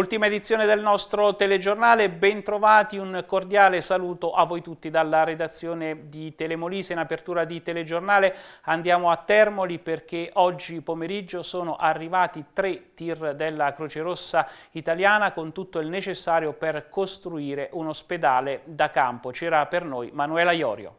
Ultima edizione del nostro telegiornale, bentrovati, un cordiale saluto a voi tutti dalla redazione di Telemolise. In apertura di telegiornale andiamo a Termoli perché oggi pomeriggio sono arrivati tre tir della Croce Rossa italiana con tutto il necessario per costruire un ospedale da campo. C'era per noi Manuela Iorio.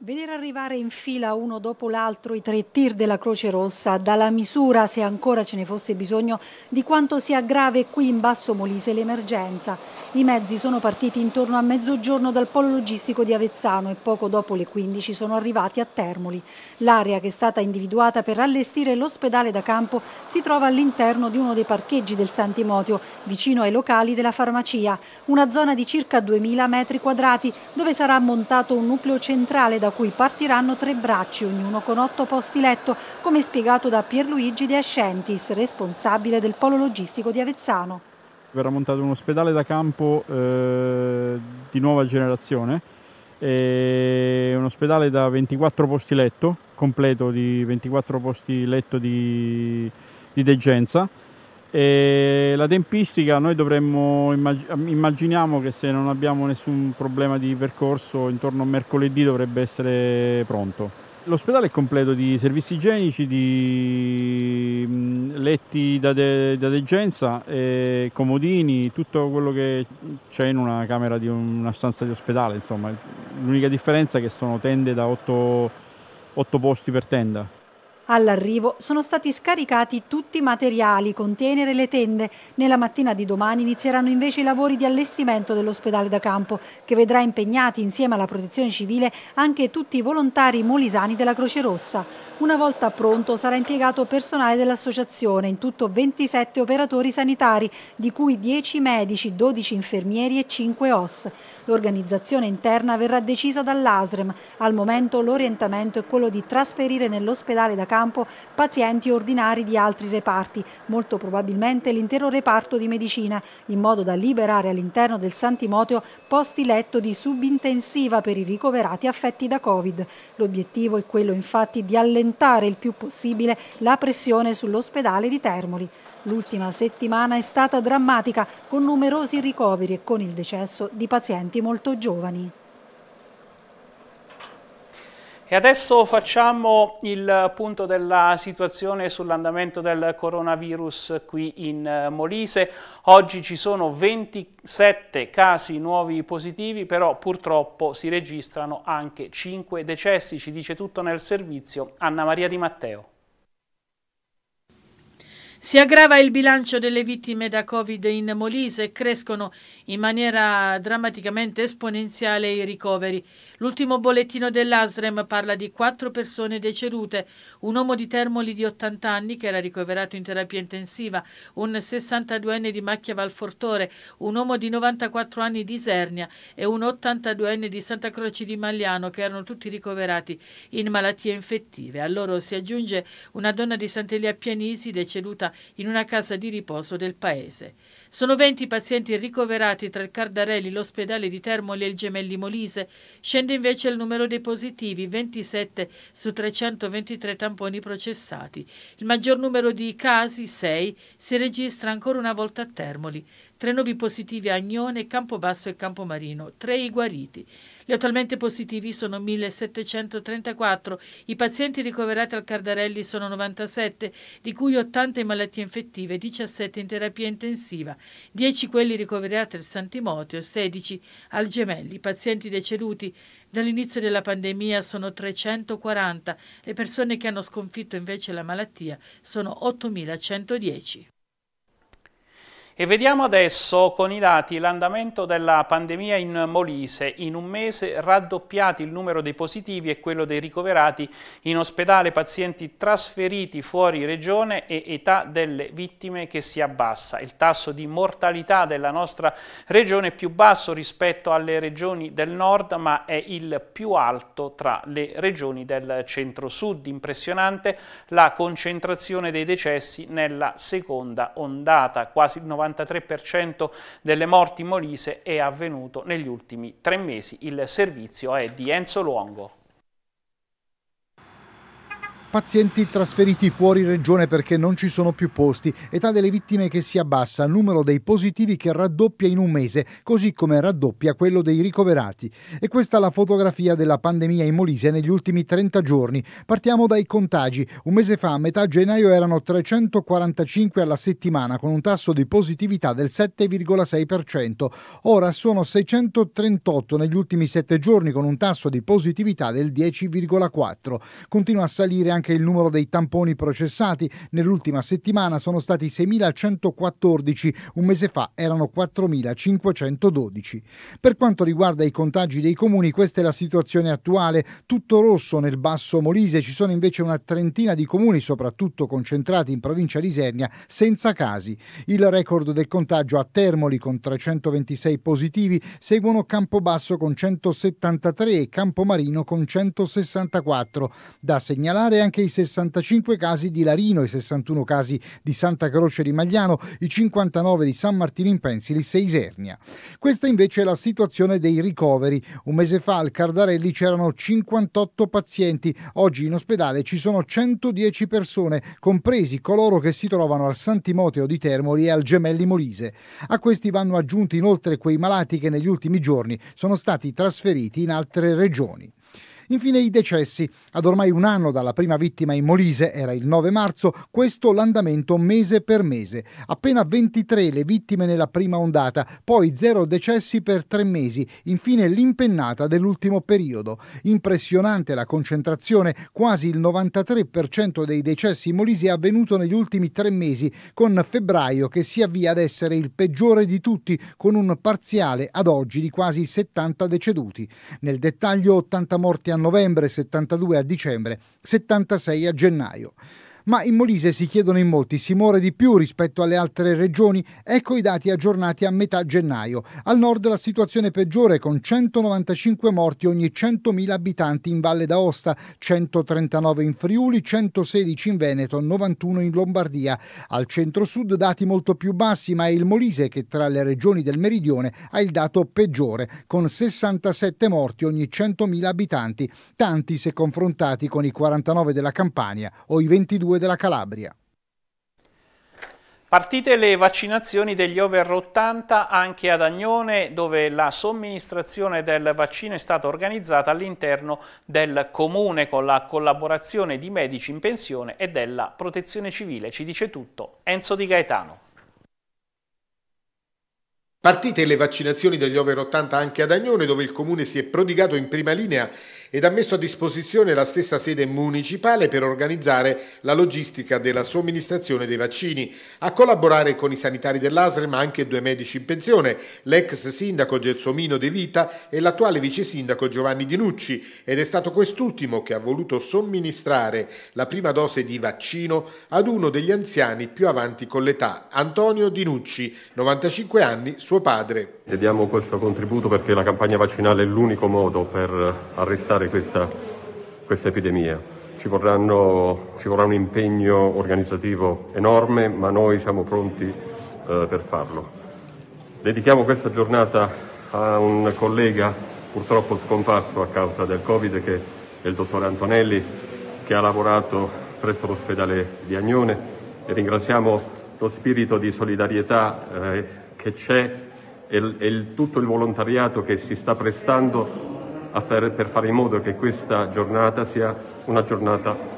Vedere arrivare in fila uno dopo l'altro i tre tir della Croce Rossa dà la misura, se ancora ce ne fosse bisogno, di quanto sia grave qui in Basso Molise l'emergenza. I mezzi sono partiti intorno a mezzogiorno dal polo logistico di Avezzano e poco dopo le 15 sono arrivati a Termoli. L'area che è stata individuata per allestire l'ospedale da campo si trova all'interno di uno dei parcheggi del Sant'Imotio, vicino ai locali della farmacia, una zona di circa 2.000 metri quadrati dove sarà montato un nucleo centrale da da cui partiranno tre bracci, ognuno con otto posti letto, come spiegato da Pierluigi De Ascentis, responsabile del polo logistico di Avezzano. Verrà montato un ospedale da campo eh, di nuova generazione, è un ospedale da 24 posti letto, completo di 24 posti letto di, di degenza, e la tempistica noi dovremmo, immag- immaginiamo che se non abbiamo nessun problema di percorso, intorno a mercoledì dovrebbe essere pronto. L'ospedale è completo di servizi igienici, di letti da, de- da degenza, comodini, tutto quello che c'è in una camera di una stanza di ospedale. Insomma. L'unica differenza è che sono tende da 8, 8 posti per tenda. All'arrivo sono stati scaricati tutti i materiali, container e le tende. Nella mattina di domani inizieranno invece i lavori di allestimento dell'ospedale da campo, che vedrà impegnati insieme alla protezione civile anche tutti i volontari molisani della Croce Rossa. Una volta pronto sarà impiegato personale dell'associazione, in tutto 27 operatori sanitari, di cui 10 medici, 12 infermieri e 5 OS. L'organizzazione interna verrà decisa dall'ASREM. Al momento l'orientamento è quello di trasferire nell'ospedale da campo campo pazienti ordinari di altri reparti, molto probabilmente l'intero reparto di medicina, in modo da liberare all'interno del Santimoteo posti letto di subintensiva per i ricoverati affetti da Covid. L'obiettivo è quello infatti di allentare il più possibile la pressione sull'ospedale di Termoli. L'ultima settimana è stata drammatica, con numerosi ricoveri e con il decesso di pazienti molto giovani. E adesso facciamo il punto della situazione sull'andamento del coronavirus qui in eh, Molise. Oggi ci sono 27 casi nuovi positivi, però purtroppo si registrano anche 5 decessi. Ci dice tutto nel servizio Anna Maria Di Matteo. Si aggrava il bilancio delle vittime da Covid in Molise e crescono in maniera drammaticamente esponenziale i ricoveri. L'ultimo bollettino dell'ASREM parla di quattro persone decedute, un uomo di Termoli di 80 anni che era ricoverato in terapia intensiva, un 62enne di Macchia Valfortore, un uomo di 94 anni di Isernia e un 82enne di Santa Croce di Magliano che erano tutti ricoverati in malattie infettive. A loro si aggiunge una donna di Sant'Elia Pianisi deceduta in una casa di riposo del paese. Sono 20 i pazienti ricoverati tra il Cardarelli, l'ospedale di Termoli e il Gemelli Molise. Scende invece il numero dei positivi, 27 su 323 tamponi processati. Il maggior numero di casi, 6, si registra ancora una volta a Termoli. Tre nuovi positivi a Agnone, Campobasso e Campomarino, tre i guariti. Gli attualmente positivi sono 1734, i pazienti ricoverati al Cardarelli sono 97, di cui 80 in malattie infettive, 17 in terapia intensiva, 10 quelli ricoverati al Sant'Imoteo, 16 al Gemelli. I pazienti deceduti Dall'inizio della pandemia sono 340, le persone che hanno sconfitto invece la malattia sono 8.110. E vediamo adesso con i dati l'andamento della pandemia in Molise. In un mese raddoppiati il numero dei positivi e quello dei ricoverati in ospedale, pazienti trasferiti fuori regione e età delle vittime che si abbassa. Il tasso di mortalità della nostra regione è più basso rispetto alle regioni del nord, ma è il più alto tra le regioni del centro-sud. Impressionante la concentrazione dei decessi nella seconda ondata, quasi il 90% 93% delle morti molise è avvenuto negli ultimi tre mesi. Il servizio è di Enzo Luongo. Pazienti trasferiti fuori regione perché non ci sono più posti, età delle vittime che si abbassa, numero dei positivi che raddoppia in un mese, così come raddoppia quello dei ricoverati. E questa è la fotografia della pandemia in Molise negli ultimi 30 giorni. Partiamo dai contagi. Un mese fa, a metà gennaio, erano 345 alla settimana, con un tasso di positività del 7,6%. Ora sono 638 negli ultimi 7 giorni, con un tasso di positività del 10,4%. Continua a salire anche anche il numero dei tamponi processati. Nell'ultima settimana sono stati 6.114, un mese fa erano 4.512. Per quanto riguarda i contagi dei comuni, questa è la situazione attuale. Tutto rosso nel Basso Molise, ci sono invece una trentina di comuni, soprattutto concentrati in provincia di Isernia, senza casi. Il record del contagio a Termoli con 326 positivi, seguono Campobasso con 173 e Campomarino con 164. Da segnalare anche anche i 65 casi di Larino, i 61 casi di Santa Croce di Magliano, i 59 di San Martino in Pensili, e Isernia. Questa invece è la situazione dei ricoveri. Un mese fa al Cardarelli c'erano 58 pazienti, oggi in ospedale ci sono 110 persone, compresi coloro che si trovano al Santimoteo di Termoli e al Gemelli Molise. A questi vanno aggiunti inoltre quei malati che negli ultimi giorni sono stati trasferiti in altre regioni. Infine i decessi. Ad ormai un anno dalla prima vittima in Molise, era il 9 marzo, questo l'andamento mese per mese. Appena 23 le vittime nella prima ondata, poi zero decessi per tre mesi, infine l'impennata dell'ultimo periodo. Impressionante la concentrazione, quasi il 93% dei decessi in Molise è avvenuto negli ultimi tre mesi, con febbraio che si avvia ad essere il peggiore di tutti, con un parziale ad oggi di quasi 70 deceduti. Nel dettaglio 80 morti a novembre, 72 a dicembre, 76 a gennaio ma in Molise si chiedono in molti, si muore di più rispetto alle altre regioni? Ecco i dati aggiornati a metà gennaio. Al nord la situazione è peggiore con 195 morti ogni 100.000 abitanti in Valle d'Aosta, 139 in Friuli, 116 in Veneto, 91 in Lombardia. Al centro-sud dati molto più bassi, ma è il Molise che tra le regioni del meridione ha il dato peggiore, con 67 morti ogni 100.000 abitanti, tanti se confrontati con i 49 della Campania o i 22 2 della Calabria. Partite le vaccinazioni degli over 80 anche ad Agnone dove la somministrazione del vaccino è stata organizzata all'interno del comune con la collaborazione di medici in pensione e della protezione civile. Ci dice tutto Enzo Di Gaetano. Partite le vaccinazioni degli over 80 anche ad Agnone dove il comune si è prodigato in prima linea ed ha messo a disposizione la stessa sede municipale per organizzare la logistica della somministrazione dei vaccini, a collaborare con i sanitari dell'ASRE ma anche due medici in pensione, l'ex sindaco Gelsomino De Vita e l'attuale vice sindaco Giovanni Dinucci ed è stato quest'ultimo che ha voluto somministrare la prima dose di vaccino ad uno degli anziani più avanti con l'età, Antonio Dinucci, 95 anni, suo padre diamo questo contributo perché la campagna vaccinale è l'unico modo per arrestare questa, questa epidemia. Ci, vorranno, ci, vorrà un impegno organizzativo enorme, ma noi siamo pronti eh, per farlo. Dedichiamo questa giornata a un collega purtroppo scomparso a causa del Covid, che è il dottor Antonelli, che ha lavorato presso l'ospedale di Agnone e ringraziamo lo spirito di solidarietà eh, che c'è e, il, tutto il volontariato che si sta prestando fare, per fare in modo che questa giornata sia una giornata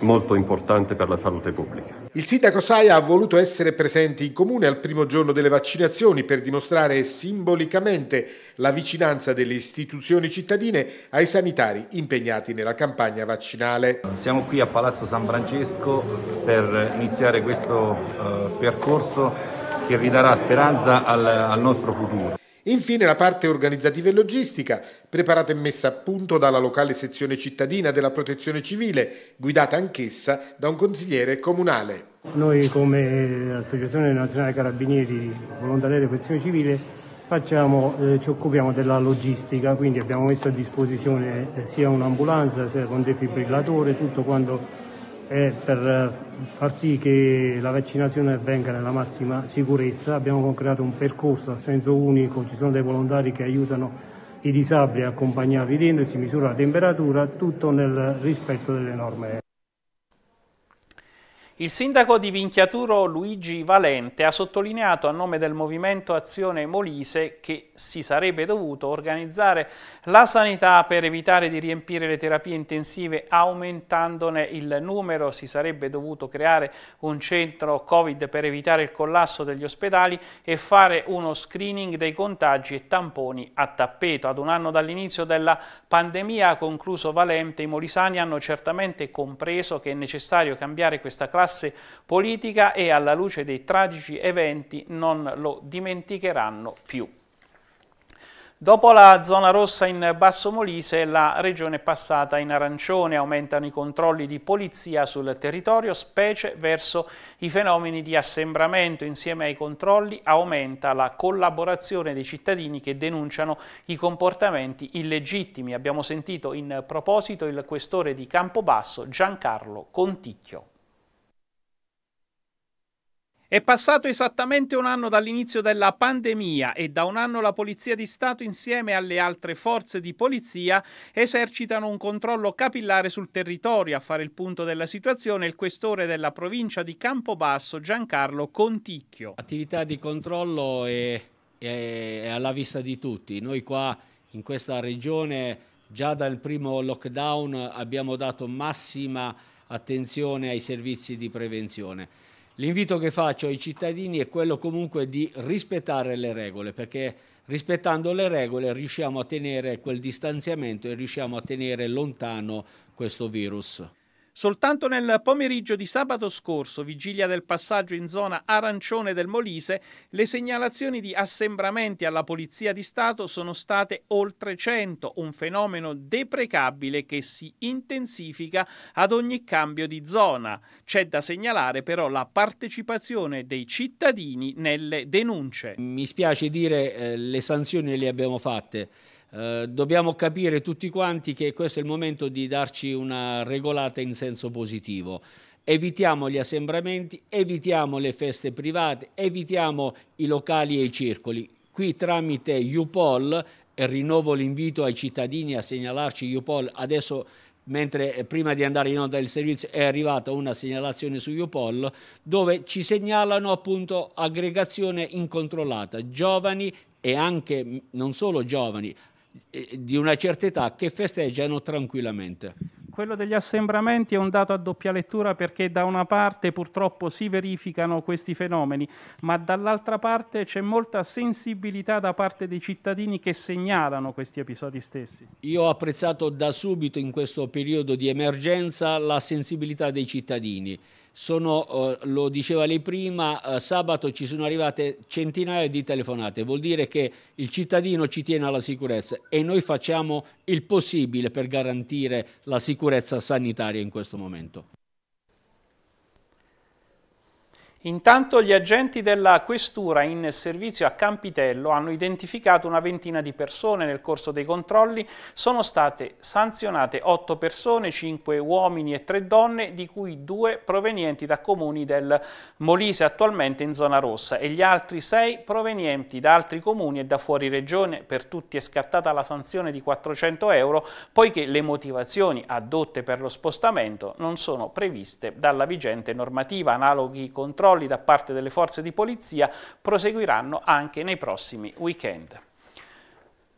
molto importante per la salute pubblica. Il sindaco Saia ha voluto essere presente in comune al primo giorno delle vaccinazioni per dimostrare simbolicamente la vicinanza delle istituzioni cittadine ai sanitari impegnati nella campagna vaccinale. Siamo qui a Palazzo San Francesco per iniziare questo eh, percorso che ridarà speranza al, al nostro futuro. Infine la parte organizzativa e logistica, preparata e messa a punto dalla locale sezione cittadina della protezione civile, guidata anch'essa da un consigliere comunale. Noi come Associazione Nazionale Carabinieri Volontariato e Protezione Civile facciamo, eh, ci occupiamo della logistica, quindi abbiamo messo a disposizione eh, sia un'ambulanza sia un defibrillatore, tutto quanto e per eh, far sì che la vaccinazione avvenga nella massima sicurezza abbiamo creato un percorso a senso unico, ci sono dei volontari che aiutano i disabili a accompagnati dentro, si misura la temperatura, tutto nel rispetto delle norme. Il sindaco di Vinchiaturo Luigi Valente ha sottolineato a nome del Movimento Azione Molise che si sarebbe dovuto organizzare la sanità per evitare di riempire le terapie intensive aumentandone il numero, si sarebbe dovuto creare un centro Covid per evitare il collasso degli ospedali e fare uno screening dei contagi e tamponi a tappeto. Ad un anno dall'inizio della pandemia, ha concluso Valente, i molisani hanno certamente compreso che è necessario cambiare questa classe classe politica e alla luce dei tragici eventi non lo dimenticheranno più. Dopo la zona rossa in Basso Molise, la regione è passata in arancione, aumentano i controlli di polizia sul territorio, specie verso i fenomeni di assembramento. Insieme ai controlli aumenta la collaborazione dei cittadini che denunciano i comportamenti illegittimi. Abbiamo sentito in proposito il questore di Campobasso Giancarlo Conticchio. È passato esattamente un anno dall'inizio della pandemia e da un anno la Polizia di Stato insieme alle altre forze di polizia esercitano un controllo capillare sul territorio. A fare il punto della situazione il questore della provincia di Campobasso Giancarlo Conticchio. L'attività di controllo è, è alla vista di tutti. Noi qua in questa regione già dal primo lockdown abbiamo dato massima attenzione ai servizi di prevenzione L'invito che faccio ai cittadini è quello comunque di rispettare le regole, perché rispettando le regole riusciamo a tenere quel distanziamento e riusciamo a tenere lontano questo virus. Soltanto nel pomeriggio di sabato scorso, vigilia del passaggio in zona arancione del Molise, le segnalazioni di assembramenti alla Polizia di Stato sono state oltre 100, un fenomeno deprecabile che si intensifica ad ogni cambio di zona. C'è da segnalare però la partecipazione dei cittadini nelle denunce. Mi spiace dire eh, le sanzioni le abbiamo fatte. Eh, dobbiamo capire tutti quanti che questo è il momento di darci una regolata in senso positivo. Evitiamo gli assembramenti, evitiamo le feste private, evitiamo i locali e i circoli. Qui tramite UPOL, e rinnovo l'invito ai cittadini a segnalarci UPOL, adesso mentre eh, prima di andare in onda il servizio è arrivata una segnalazione su UPOL, dove ci segnalano appunto aggregazione incontrollata, giovani e anche non solo giovani, di una certa età che festeggiano tranquillamente. Quello degli assembramenti è un dato a doppia lettura perché da una parte purtroppo si verificano questi fenomeni, ma dall'altra parte c'è molta sensibilità da parte dei cittadini che segnalano questi episodi stessi. Io ho apprezzato da subito in questo periodo di emergenza la sensibilità dei cittadini sono, eh, lo diceva lei prima, eh, sabato ci sono arrivate centinaia di telefonate, vuol dire che il cittadino ci tiene alla sicurezza e noi facciamo il possibile per garantire la sicurezza sanitaria in questo momento. Intanto gli agenti della questura in servizio a Campitello hanno identificato una ventina di persone nel corso dei controlli, sono state sanzionate 8 persone, 5 uomini e 3 donne, di cui 2 provenienti da comuni del Molise attualmente in zona rossa e gli altri 6 provenienti da altri comuni e da fuori regione. Per tutti è scattata la sanzione di 400 euro poiché le motivazioni adotte per lo spostamento non sono previste dalla vigente normativa. Analoghi controlli controlli da parte delle forze di polizia proseguiranno anche nei prossimi weekend.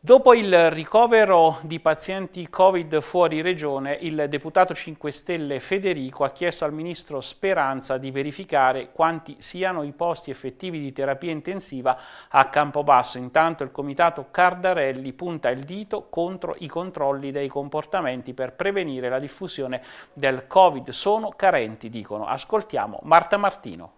Dopo il ricovero di pazienti Covid fuori regione, il deputato 5 Stelle Federico ha chiesto al ministro Speranza di verificare quanti siano i posti effettivi di terapia intensiva a Campobasso. Intanto il comitato Cardarelli punta il dito contro i controlli dei comportamenti per prevenire la diffusione del Covid. Sono carenti, dicono. Ascoltiamo Marta Martino.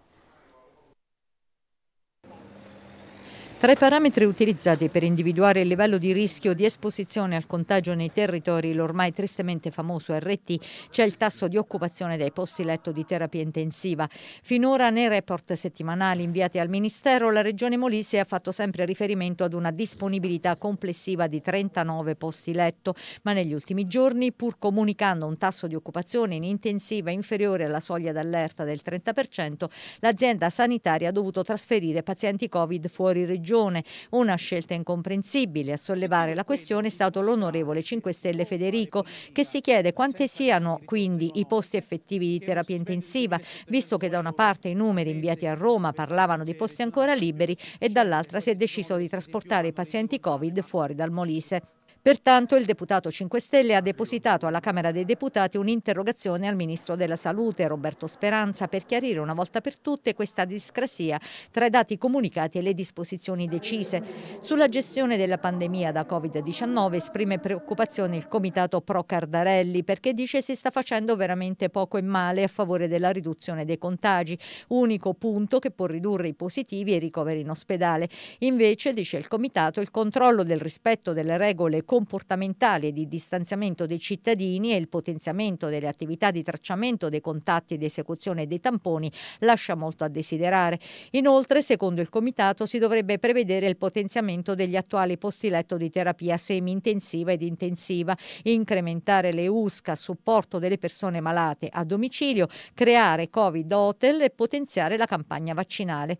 Tra i parametri utilizzati per individuare il livello di rischio di esposizione al contagio nei territori, l'ormai tristemente famoso RT, c'è il tasso di occupazione dei posti letto di terapia intensiva. Finora nei report settimanali inviati al Ministero, la Regione Molise ha fatto sempre riferimento ad una disponibilità complessiva di 39 posti letto, ma negli ultimi giorni, pur comunicando un tasso di occupazione in intensiva inferiore alla soglia d'allerta del 30%, l'azienda sanitaria ha dovuto trasferire pazienti Covid fuori regione ragione. Una scelta incomprensibile. A sollevare la questione è stato l'onorevole 5 Stelle Federico, che si chiede quante siano quindi i posti effettivi di terapia intensiva, visto che da una parte i numeri inviati a Roma parlavano di posti ancora liberi e dall'altra si è deciso di trasportare i pazienti Covid fuori dal Molise. Pertanto il deputato 5 Stelle ha depositato alla Camera dei Deputati un'interrogazione al Ministro della Salute Roberto Speranza per chiarire una volta per tutte questa discrasia tra i dati comunicati e le disposizioni decise. Sulla gestione della pandemia da Covid-19 esprime preoccupazione il Comitato Pro Cardarelli perché dice si sta facendo veramente poco e male a favore della riduzione dei contagi, unico punto che può ridurre i positivi e i ricoveri in ospedale. Invece, dice il Comitato, il controllo del rispetto delle regole comportamentali di distanziamento dei cittadini e il potenziamento delle attività di tracciamento dei contatti ed esecuzione dei tamponi lascia molto a desiderare. Inoltre, secondo il Comitato, si dovrebbe prevedere il potenziamento degli attuali posti letto di terapia semi-intensiva ed intensiva, incrementare le USCA a supporto delle persone malate a domicilio, creare Covid Hotel e potenziare la campagna vaccinale.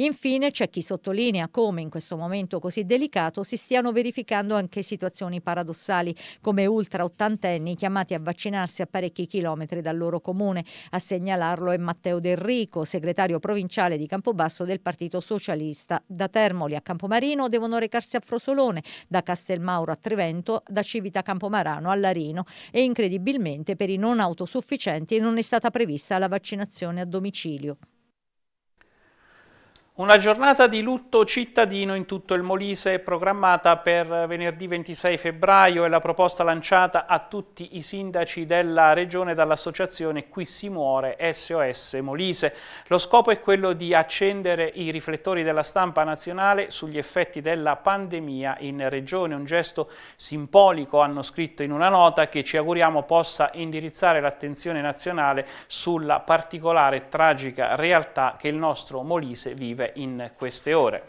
Infine c'è chi sottolinea come in questo momento così delicato si stiano verificando anche situazioni paradossali, come ultra ottantenni chiamati a vaccinarsi a parecchi chilometri dal loro comune. A segnalarlo è Matteo Delrico, segretario provinciale di Campobasso del Partito Socialista. Da Termoli a Campomarino devono recarsi a Frosolone, da Castelmauro a Trevento, da Civita Campomarano a Larino e incredibilmente per i non autosufficienti non è stata prevista la vaccinazione a domicilio. Una giornata di lutto cittadino in tutto il Molise è programmata per venerdì 26 febbraio e la proposta lanciata a tutti i sindaci della regione dall'associazione Qui si muore SOS Molise. Lo scopo è quello di accendere i riflettori della stampa nazionale sugli effetti della pandemia in regione, un gesto simbolico hanno scritto in una nota che ci auguriamo possa indirizzare l'attenzione nazionale sulla particolare e tragica realtà che il nostro Molise vive in queste ore.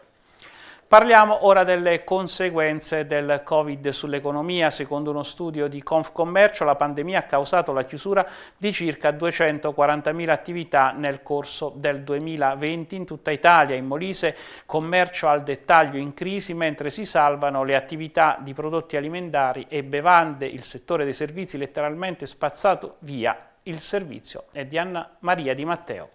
Parliamo ora delle conseguenze del Covid sull'economia. Secondo uno studio di Confcommercio, la pandemia ha causato la chiusura di circa 240.000 attività nel corso del 2020 in tutta Italia. In Molise commercio al dettaglio in crisi, mentre si salvano le attività di prodotti alimentari e bevande. Il settore dei servizi letteralmente spazzato via. Il servizio è di Anna Maria Di Matteo.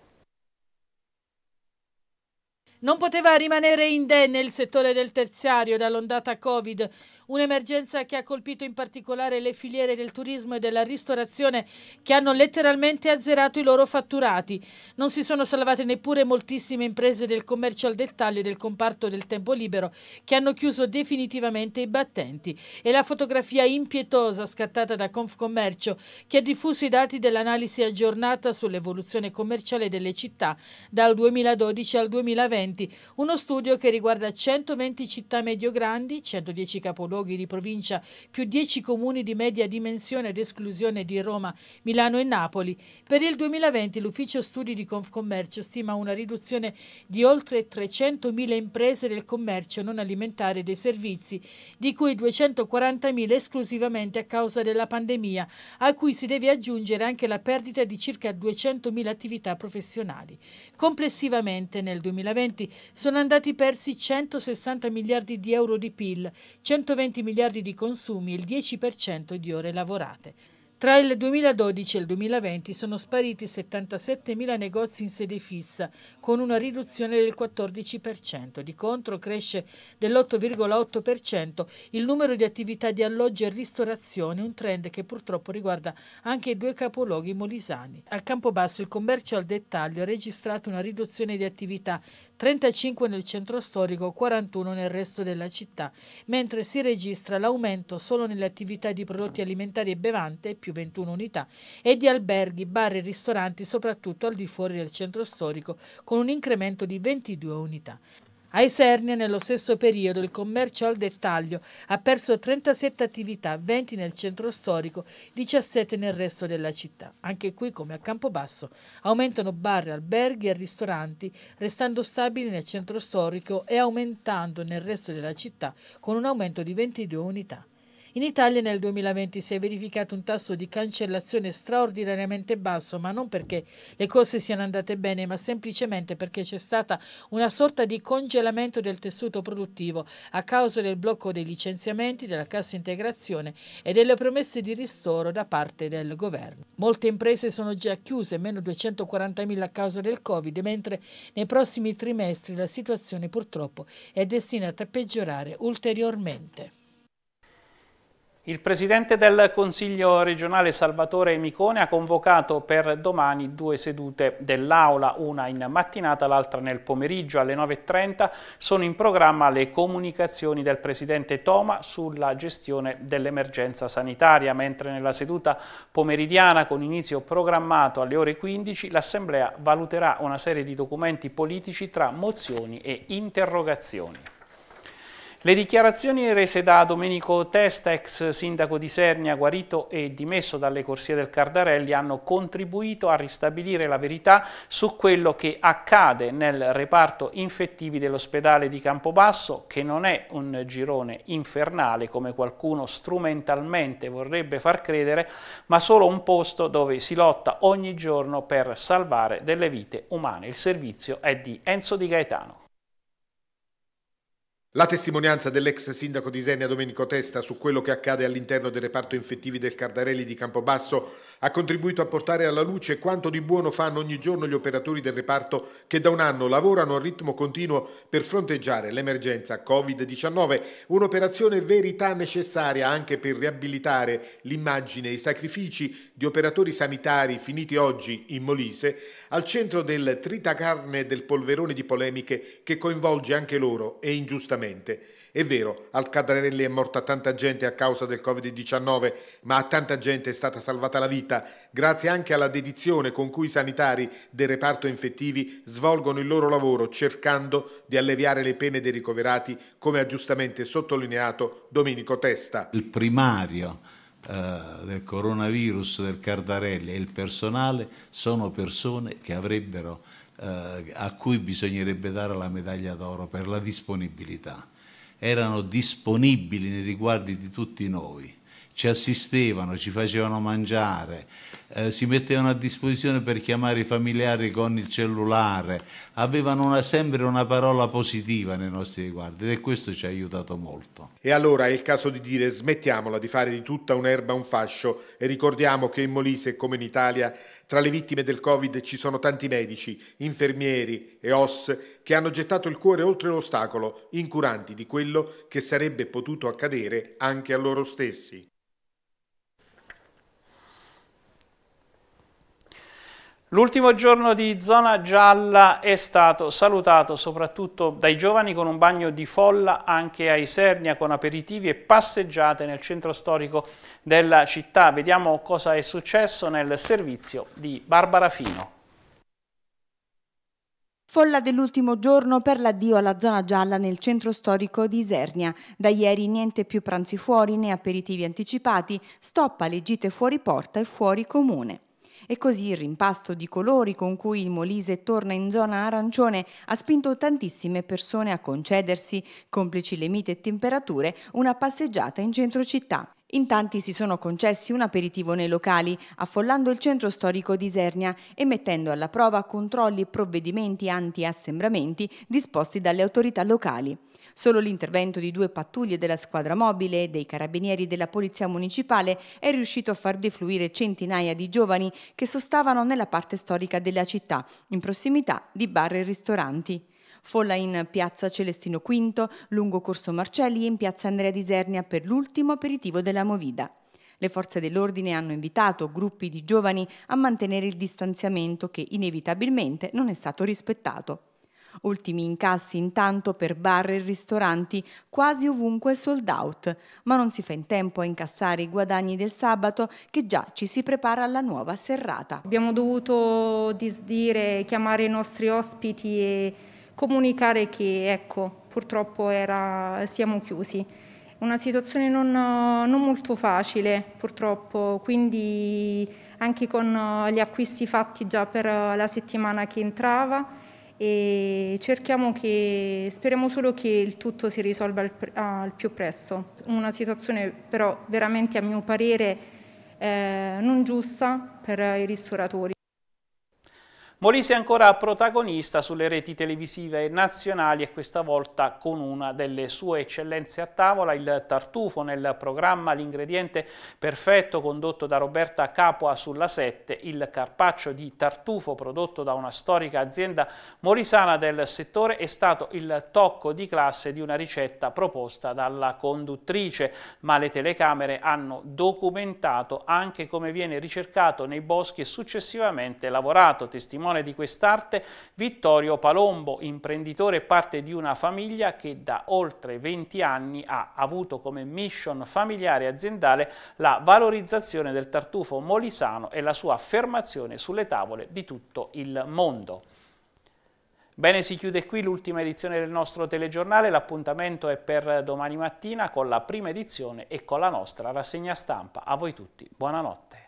Non poteva rimanere indenne il settore del terziario dall'ondata Covid, un'emergenza che ha colpito in particolare le filiere del turismo e della ristorazione che hanno letteralmente azzerato i loro fatturati. Non si sono salvate neppure moltissime imprese del commercio al dettaglio e del comparto del tempo libero che hanno chiuso definitivamente i battenti. E la fotografia impietosa scattata da Confcommercio che ha diffuso i dati dell'analisi aggiornata sull'evoluzione commerciale delle città dal 2012 al 2020 studenti, uno studio che riguarda 120 città medio-grandi, 110 capoluoghi di provincia, più 10 comuni di media dimensione ad esclusione di Roma, Milano e Napoli. Per il 2020 l'ufficio studi di Confcommercio stima una riduzione di oltre 300.000 imprese del commercio non alimentare dei servizi, di cui 240.000 esclusivamente a causa della pandemia, a cui si deve aggiungere anche la perdita di circa 200.000 attività professionali. Complessivamente nel 2020 morti, sono andati persi 160 miliardi di euro di PIL, 120 miliardi di consumi e il 10% di ore lavorate. Tra il 2012 e il 2020 sono spariti 77.000 negozi in sede fissa, con una riduzione del 14%. Di contro cresce dell'8,8% il numero di attività di alloggio e ristorazione, un trend che purtroppo riguarda anche i due capoluoghi molisani. Al Campobasso il commercio al dettaglio ha registrato una riduzione di attività, 35 nel centro storico, 41 nel resto della città, mentre si registra l'aumento solo nelle attività di prodotti alimentari e bevande più 21 unità, e di alberghi, bar e ristoranti, soprattutto al di fuori del centro storico, con un incremento di 22 unità. A Isernia nello stesso periodo il commercio al dettaglio ha perso 37 attività, 20 nel centro storico, 17 nel resto della città. Anche qui, come a Campobasso, aumentano bar, alberghi e ristoranti, restando stabili nel centro storico e aumentando nel resto della città con un aumento di 22 unità. In Italia nel 2020 si è verificato un tasso di cancellazione straordinariamente basso, ma non perché le cose siano andate bene, ma semplicemente perché c'è stata una sorta di congelamento del tessuto produttivo a causa del blocco dei licenziamenti, della cassa integrazione e delle promesse di ristoro da parte del governo. Molte imprese sono già chiuse, meno 240.000 a causa del Covid, mentre nei prossimi trimestri la situazione purtroppo è destinata a peggiorare ulteriormente. Il Presidente del Consiglio regionale Salvatore Micone ha convocato per domani due sedute dell'Aula, una in mattinata, l'altra nel pomeriggio alle 9.30. Sono in programma le comunicazioni del Presidente Toma sulla gestione dell'emergenza sanitaria, mentre nella seduta pomeridiana con inizio programmato alle ore 15 l'Assemblea valuterà una serie di documenti politici tra mozioni e interrogazioni. Le dichiarazioni rese da Domenico Testa, ex sindaco di Sernia, guarito e dimesso dalle corsie del Cardarelli, hanno contribuito a ristabilire la verità su quello che accade nel reparto infettivi dell'ospedale di Campobasso, che non è un girone infernale come qualcuno strumentalmente vorrebbe far credere, ma solo un posto dove si lotta ogni giorno per salvare delle vite umane. Il servizio è di Enzo Di Gaetano. La testimonianza dell'ex sindaco di Senia Domenico Testa su quello che accade all'interno del reparto infettivi del Cardarelli di Campobasso ha contribuito a portare alla luce quanto di buono fanno ogni giorno gli operatori del reparto che da un anno lavorano a ritmo continuo per fronteggiare l'emergenza Covid-19, un'operazione verità necessaria anche per riabilitare l'immagine e i sacrifici di operatori sanitari finiti oggi in Molise al centro del tritacarne del polverone di polemiche che coinvolge anche loro e ingiustamente fisicamente. È vero, al Cadrerelli è morta tanta gente a causa del Covid-19, ma a tanta gente è stata salvata la vita, grazie anche alla dedizione con cui i sanitari del reparto infettivi svolgono il loro lavoro cercando di alleviare le pene dei ricoverati, come ha giustamente sottolineato Domenico Testa. Il primario eh, del coronavirus del Cardarelli e il personale sono persone che avrebbero eh, a cui bisognerebbe dare la medaglia d'oro per la disponibilità. Erano disponibili nei riguardi di tutti noi, ci assistevano, ci facevano mangiare, eh, si mettevano a disposizione per chiamare i familiari con il cellulare, avevano una, sempre una parola positiva nei nostri riguardi e questo ci ha aiutato molto. E allora è il caso di dire smettiamola di fare di tutta un'erba un fascio e ricordiamo che in Molise come in Italia tra le vittime del Covid ci sono tanti medici, infermieri e OS che hanno gettato il cuore oltre l'ostacolo, incuranti di quello che sarebbe potuto accadere anche a loro stessi. L'ultimo giorno di zona gialla è stato salutato soprattutto dai giovani con un bagno di folla anche a Isernia con aperitivi e passeggiate nel centro storico della città. Vediamo cosa è successo nel servizio di Barbara Fino. Folla dell'ultimo giorno per l'addio alla zona gialla nel centro storico di Isernia. Da ieri niente più pranzi fuori né aperitivi anticipati, stoppa le gite fuori porta e fuori comune. E così il rimpasto di colori con cui il Molise torna in zona arancione ha spinto tantissime persone a concedersi, complici le mite temperature, una passeggiata in centro città. In tanti si sono concessi un aperitivo nei locali, affollando il centro storico di Isernia e mettendo alla prova controlli e provvedimenti anti-assembramenti disposti dalle autorità locali. Solo l'intervento di due pattuglie della squadra mobile, e dei carabinieri della polizia municipale è riuscito a far defluire centinaia di giovani che sostavano nella parte storica della città, in prossimità di bar e ristoranti folla in piazza Celestino V, lungo Corso Marcelli e in piazza Andrea di Sernia per l'ultimo aperitivo della Movida. Le forze dell'ordine hanno invitato gruppi di giovani a mantenere il distanziamento che inevitabilmente non è stato rispettato. Ultimi incassi intanto per bar e ristoranti, quasi ovunque sold out, ma non si fa in tempo a incassare i guadagni del sabato che già ci si prepara alla nuova serrata. Abbiamo dovuto disdire, chiamare i nostri ospiti e comunicare che ecco, purtroppo era, siamo chiusi. Una situazione non, non, molto facile purtroppo, quindi anche con gli acquisti fatti già per la settimana che entrava e cerchiamo che, speriamo solo che il tutto si risolva al, al più presto. Una situazione però veramente a mio parere eh, non giusta per i ristoratori. Molise è ancora protagonista sulle reti televisive nazionali e questa volta con una delle sue eccellenze a tavola, il tartufo nel programma L'ingrediente perfetto condotto da Roberta Capua sulla 7, il carpaccio di tartufo prodotto da una storica azienda molisana del settore è stato il tocco di classe di una ricetta proposta dalla conduttrice, ma le telecamere hanno documentato anche come viene ricercato nei boschi e successivamente lavorato, testimone testimone di quest'arte Vittorio Palombo, imprenditore e parte di una famiglia che da oltre 20 anni ha avuto come mission familiare e aziendale la valorizzazione del tartufo molisano e la sua affermazione sulle tavole di tutto il mondo. Bene, si chiude qui l'ultima edizione del nostro telegiornale, l'appuntamento è per domani mattina con la prima edizione e con la nostra rassegna stampa. A voi tutti, buonanotte.